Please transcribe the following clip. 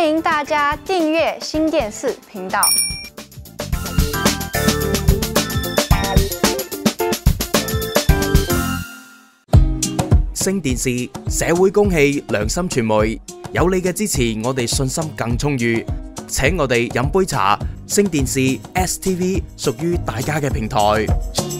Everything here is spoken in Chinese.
欢迎大家订阅新电视频道。星电视，社会公器，良心传媒，有你嘅支持，我哋信心更充裕。请我哋饮杯茶，星电视 STV 属于大家嘅平台。